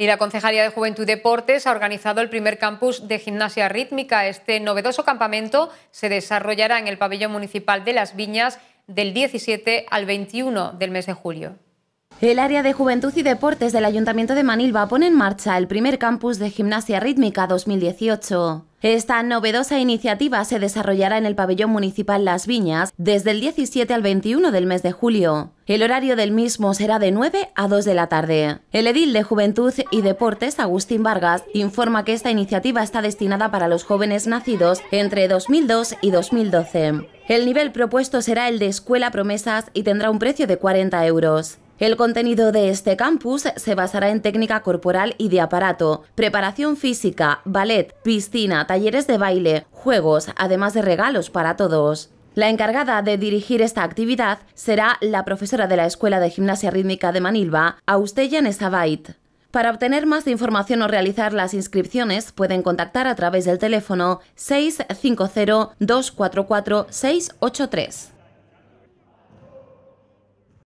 Y la Concejalía de Juventud y Deportes ha organizado el primer campus de gimnasia rítmica. Este novedoso campamento se desarrollará en el pabellón municipal de Las Viñas del 17 al 21 del mes de julio. El área de Juventud y Deportes del Ayuntamiento de Manilva pone en marcha el primer campus de gimnasia rítmica 2018. Esta novedosa iniciativa se desarrollará en el pabellón municipal Las Viñas desde el 17 al 21 del mes de julio. El horario del mismo será de 9 a 2 de la tarde. El edil de Juventud y Deportes, Agustín Vargas, informa que esta iniciativa está destinada para los jóvenes nacidos entre 2002 y 2012. El nivel propuesto será el de Escuela Promesas y tendrá un precio de 40 euros. El contenido de este campus se basará en técnica corporal y de aparato, preparación física, ballet, piscina, talleres de baile, juegos, además de regalos para todos. La encargada de dirigir esta actividad será la profesora de la Escuela de Gimnasia Rítmica de Manilva, Austeya Nesabait. Para obtener más información o realizar las inscripciones, pueden contactar a través del teléfono 650 244 683.